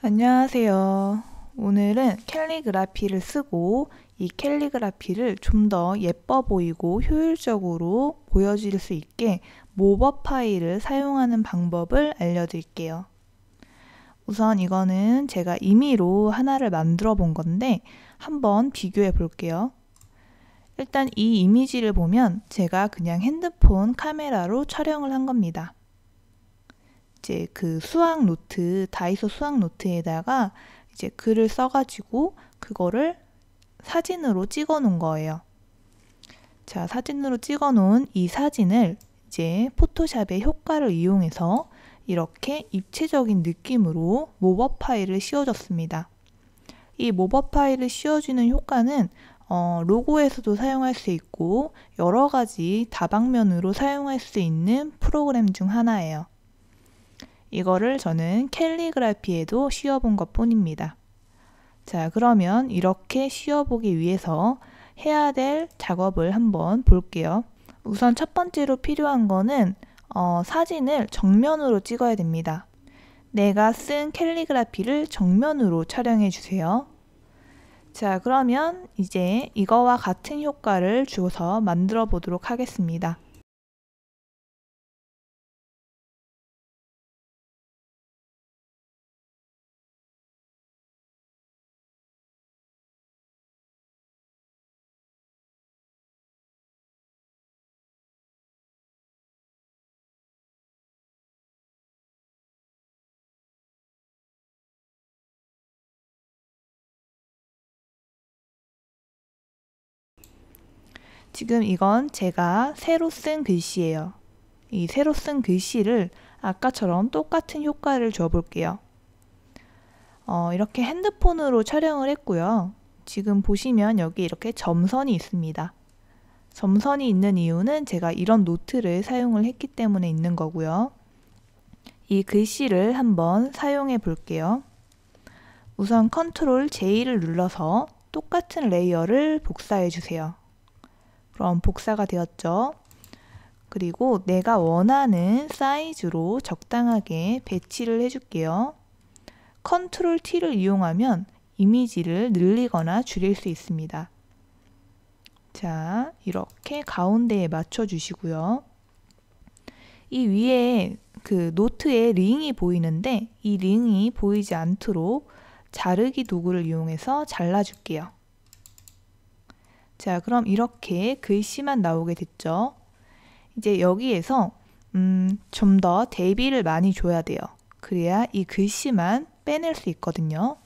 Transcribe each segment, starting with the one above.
안녕하세요. 오늘은 캘리그라피를 쓰고 이 캘리그라피를 좀 더 예뻐 보이고 효율적으로 보여질 수 있게 모버 파일을 사용하는 방법을 알려드릴게요. 우선 이거는 제가 임의로 하나를 만들어 본 건데 한번 비교해 볼게요. 일단 이 이미지를 보면 제가 그냥 핸드폰 카메라로 촬영을 한 겁니다. 이제 그 수학 노트, 다이소 수학 노트에다가 이제 글을 써가지고 그거를 사진으로 찍어 놓은 거예요. 자, 사진으로 찍어 놓은 이 사진을 이제 포토샵의 효과를 이용해서 이렇게 입체적인 느낌으로 모버 파일을 씌워줬습니다. 이 모버 파일을 씌워주는 효과는 어, 로고에서도 사용할 수 있고 여러 가지 다방면으로 사용할 수 있는 프로그램 중 하나예요. 이거를 저는 캘리그라피에도 씌워본 것 뿐입니다. 자, 그러면 이렇게 씌워보기 위해서 해야 될 작업을 한번 볼게요. 우선 첫 번째로 필요한 거는 어, 사진을 정면으로 찍어야 됩니다. 내가 쓴 캘리그라피를 정면으로 촬영해 주세요. 자, 그러면 이제 이거와 같은 효과를 주어서 만들어 보도록 하겠습니다. 지금 이건 제가 새로 쓴 글씨예요. 이 새로 쓴 글씨를 아까처럼 똑같은 효과를 줘볼게요. 어, 이렇게 핸드폰으로 촬영을 했고요. 지금 보시면 여기 이렇게 점선이 있습니다. 점선이 있는 이유는 제가 이런 노트를 사용을 했기 때문에 있는 거고요. 이 글씨를 한번 사용해 볼게요. 우선 컨트롤 J를 눌러서 똑같은 레이어를 복사해 주세요. 그럼 복사가 되었죠. 그리고 내가 원하는 사이즈로 적당하게 배치를 해줄게요. 컨트롤 T를 이용하면 이미지를 늘리거나 줄일 수 있습니다. 자, 이렇게 가운데에 맞춰주시고요. 이 위에 그 노트에 링이 보이는데 이 링이 보이지 않도록 자르기 도구를 이용해서 잘라줄게요. 자, 그럼 이렇게 글씨만 나오게 됐죠. 이제 여기에서 음, 좀 더 대비를 많이 줘야 돼요. 그래야 이 글씨만 빼낼 수 있거든요.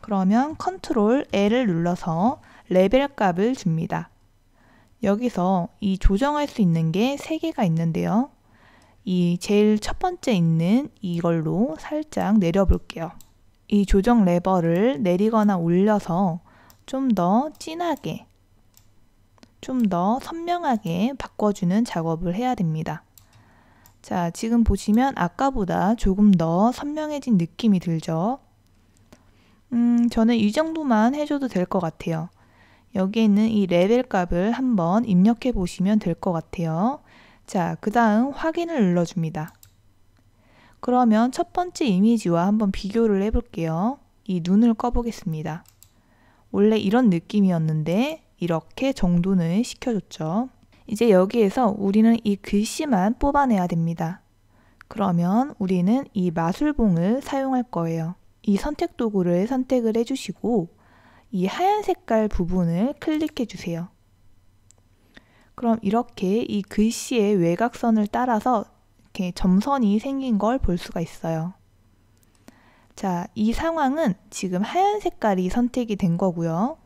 그러면 컨트롤 L을 눌러서 레벨 값을 줍니다. 여기서 이 조정할 수 있는 게 3개가 있는데요. 이 제일 첫 번째 있는 이걸로 살짝 내려볼게요. 이 조정 레버를 내리거나 올려서 좀더 진하게, 좀 더 선명하게 바꿔주는 작업을 해야 됩니다. 자, 지금 보시면 아까보다 조금 더 선명해진 느낌이 들죠? 음, 저는 이 정도만 해줘도 될 것 같아요. 여기에 있는 이 레벨 값을 한번 입력해 보시면 될 것 같아요. 자, 그 다음 확인을 눌러줍니다. 그러면 첫 번째 이미지와 한번 비교를 해볼게요. 이 눈을 꺼보겠습니다. 원래 이런 느낌이었는데 이렇게 정돈을 시켜줬죠. 이제 여기에서 우리는 이 글씨만 뽑아내야 됩니다. 그러면 우리는 이 마술봉을 사용할 거예요. 이 선택 도구를 선택을 해주시고 이 하얀 색깔 부분을 클릭해 주세요. 그럼 이렇게 이 글씨의 외곽선을 따라서 이렇게 점선이 생긴 걸 볼 수가 있어요. 자, 이 상황은 지금 하얀 색깔이 선택이 된 거고요.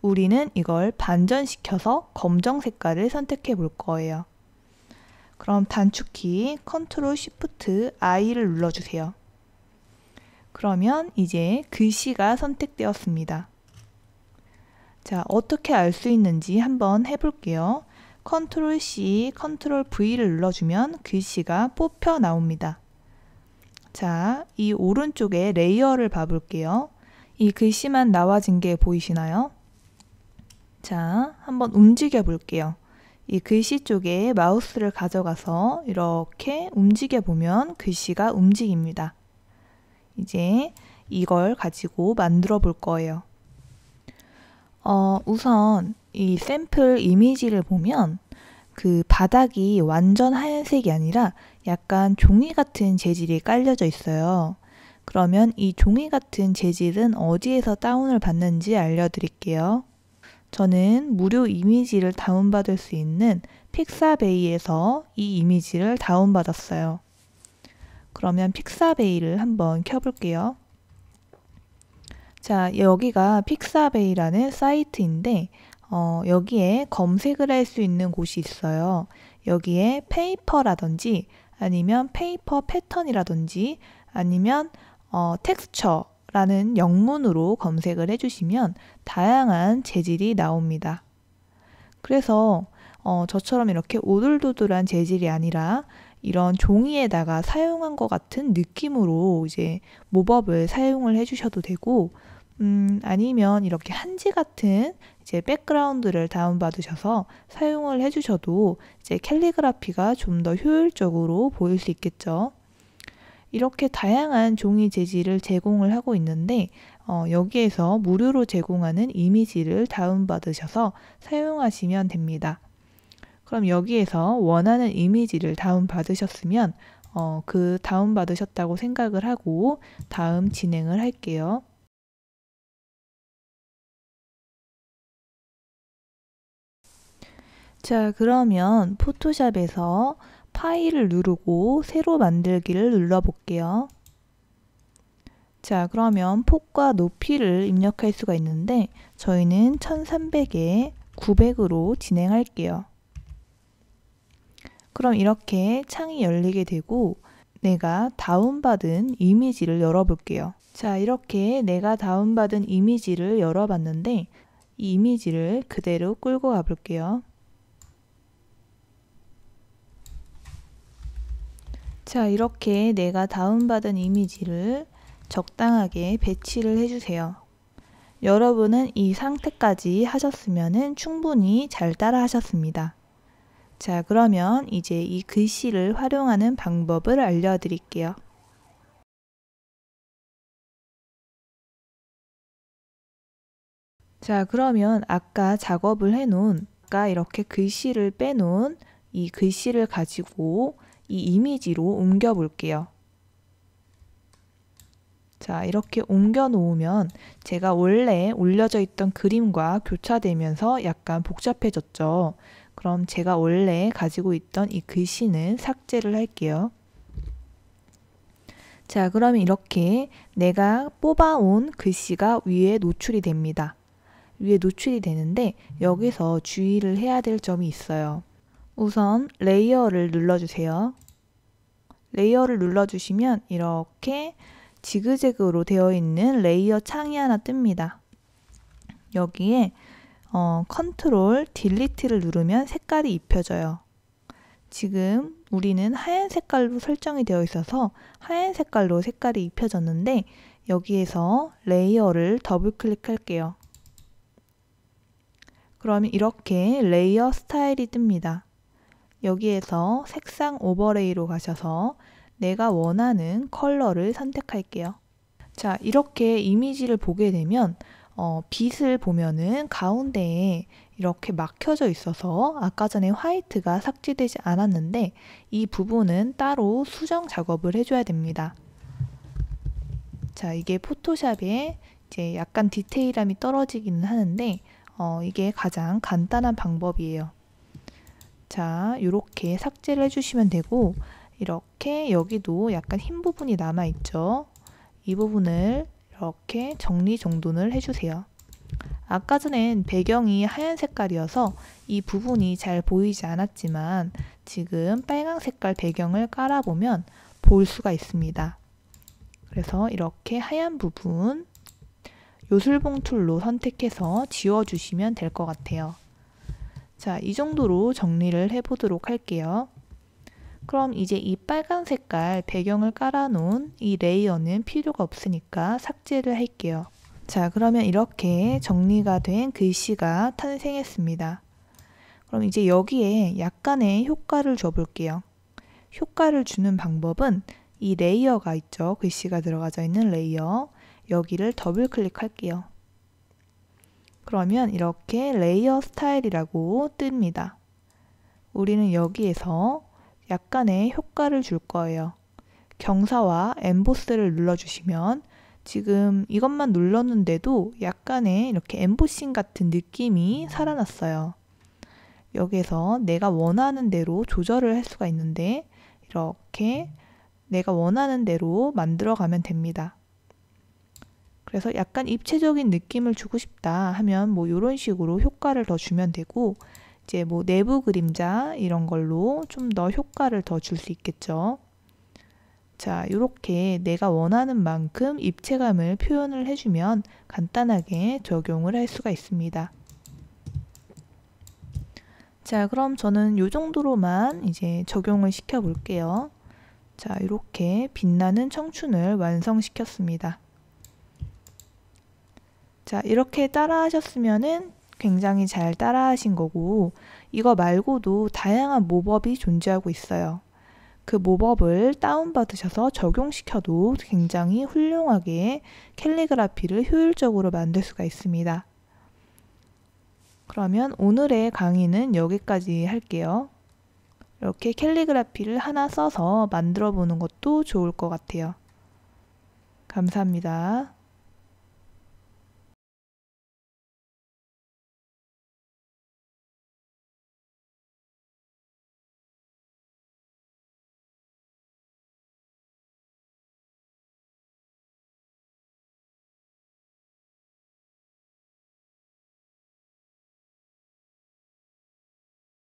우리는 이걸 반전시켜서 검정 색깔을 선택해 볼 거예요. 그럼 단축키 컨트롤 쉬프트 I를 눌러주세요. 그러면 이제 글씨가 선택되었습니다. 자, 어떻게 알 수 있는지 한번 해볼게요. 컨트롤 C, 컨트롤 V를 눌러주면 글씨가 뽑혀 나옵니다. 자, 이 오른쪽에 레이어를 봐볼게요. 이 글씨만 나와진 게 보이시나요? 자, 한번 움직여 볼게요. 이 글씨 쪽에 마우스를 가져가서 이렇게 움직여 보면 글씨가 움직입니다. 이제 이걸 가지고 만들어 볼 거예요. 어, 우선 이 샘플 이미지를 보면 그 바닥이 완전 하얀색이 아니라 약간 종이 같은 재질이 깔려져 있어요. 그러면 이 종이 같은 재질은 어디에서 다운을 받는지 알려드릴게요. 저는 무료 이미지를 다운받을 수 있는 픽사베이에서 이 이미지를 다운받았어요. 그러면 픽사베이를 한번 켜볼게요. 자, 여기가 픽사베이라는 사이트인데 어, 여기에 검색을 할 수 있는 곳이 있어요. 여기에 페이퍼라든지 아니면 페이퍼 패턴이라든지 아니면 어, 텍스처라는 영문으로 검색을 해주시면 다양한 재질이 나옵니다. 그래서 어, 저처럼 이렇게 오돌도돌한 재질이 아니라 이런 종이에다가 사용한 것 같은 느낌으로 이제 모법을 사용을 해주셔도 되고 음, 아니면 이렇게 한지 같은 이제 백그라운드를 다운받으셔서 사용을 해주셔도 이제 캘리그라피가 좀 더 효율적으로 보일 수 있겠죠. 이렇게 다양한 종이 재질을 제공을 하고 있는데 어, 여기에서 무료로 제공하는 이미지를 다운받으셔서 사용하시면 됩니다. 그럼 여기에서 원하는 이미지를 다운받으셨으면 어, 그 다운받으셨다고 생각을 하고 다음 진행을 할게요. 자, 그러면 포토샵에서 파일을 누르고 새로 만들기를 눌러볼게요. 자, 그러면 폭과 높이를 입력할 수가 있는데 저희는 1300에 900으로 진행할게요. 그럼 이렇게 창이 열리게 되고 내가 다운받은 이미지를 열어볼게요. 자, 이렇게 내가 다운받은 이미지를 열어봤는데 이 이미지를 그대로 끌고 가볼게요. 자, 이렇게 내가 다운받은 이미지를 적당하게 배치를 해주세요. 여러분은 이 상태까지 하셨으면 충분히 잘 따라 하셨습니다. 자, 그러면 이제 이 글씨를 활용하는 방법을 알려드릴게요. 자, 그러면 아까 작업을 해놓은, 아까 이렇게 글씨를 빼놓은 이 글씨를 가지고 이 이미지로 옮겨 볼게요. 자, 이렇게 옮겨 놓으면 제가 원래 올려져 있던 그림과 교차되면서 약간 복잡해졌죠. 그럼 제가 원래 가지고 있던 이 글씨는 삭제를 할게요. 자, 그럼 이렇게 내가 뽑아온 글씨가 위에 노출이 됩니다. 위에 노출이 되는데 여기서 주의를 해야 될 점이 있어요. 우선 레이어를 눌러주세요. 레이어를 눌러주시면 이렇게 지그재그로 되어 있는 레이어 창이 하나 뜹니다. 여기에 어, 컨트롤 딜리트를 누르면 색깔이 입혀져요. 지금 우리는 하얀 색깔로 설정이 되어 있어서 하얀 색깔로 색깔이 입혀졌는데 여기에서 레이어를 더블 클릭할게요. 그러면 이렇게 레이어 스타일이 뜹니다. 여기에서 색상 오버레이로 가셔서 내가 원하는 컬러를 선택할게요. 자, 이렇게 이미지를 보게 되면 어, 빛을 보면은 가운데에 이렇게 막혀져 있어서 아까 전에 화이트가 삭제되지 않았는데 이 부분은 따로 수정 작업을 해줘야 됩니다. 자, 이게 포토샵에 이제 약간 디테일함이 떨어지기는 하는데 어, 이게 가장 간단한 방법이에요. 자, 이렇게 삭제를 해주시면 되고 이렇게 여기도 약간 흰 부분이 남아있죠. 이 부분을 이렇게 정리 정돈을 해주세요. 아까 전엔 배경이 하얀 색깔이어서 이 부분이 잘 보이지 않았지만 지금 빨강 색깔 배경을 깔아보면 볼 수가 있습니다. 그래서 이렇게 하얀 부분 요술봉 툴로 선택해서 지워주시면 될 것 같아요. 자, 이 정도로 정리를 해보도록 할게요. 그럼 이제 이 빨간 색깔 배경을 깔아놓은 이 레이어는 필요가 없으니까 삭제를 할게요. 자, 그러면 이렇게 정리가 된 글씨가 탄생했습니다. 그럼 이제 여기에 약간의 효과를 줘볼게요. 효과를 주는 방법은 이 레이어가 있죠. 글씨가 들어가져 있는 레이어. 여기를 더블 클릭할게요. 그러면 이렇게 레이어 스타일이라고 뜹니다. 우리는 여기에서 약간의 효과를 줄 거예요. 경사와 엠보스를 눌러주시면 지금 이것만 눌렀는데도 약간의 이렇게 엠보싱 같은 느낌이 살아났어요. 여기에서 내가 원하는 대로 조절을 할 수가 있는데 이렇게 내가 원하는 대로 만들어 가면 됩니다. 그래서 약간 입체적인 느낌을 주고 싶다 하면 뭐 이런 식으로 효과를 더 주면 되고 이제 뭐 내부 그림자 이런 걸로 좀 더 효과를 더 줄 수 있겠죠. 자, 이렇게 내가 원하는 만큼 입체감을 표현을 해주면 간단하게 적용을 할 수가 있습니다. 자, 그럼 저는 이 정도로만 이제 적용을 시켜 볼게요. 자, 이렇게 빛나는 청춘을 완성시켰습니다. 자, 이렇게 따라 하셨으면은 굉장히 잘 따라 하신 거고, 이거 말고도 다양한 모법이 존재하고 있어요. 그 모법을 다운받으셔서 적용시켜도 굉장히 훌륭하게 캘리그라피를 효율적으로 만들 수가 있습니다. 그러면 오늘의 강의는 여기까지 할게요. 이렇게 캘리그라피를 하나 써서 만들어 보는 것도 좋을 것 같아요. 감사합니다.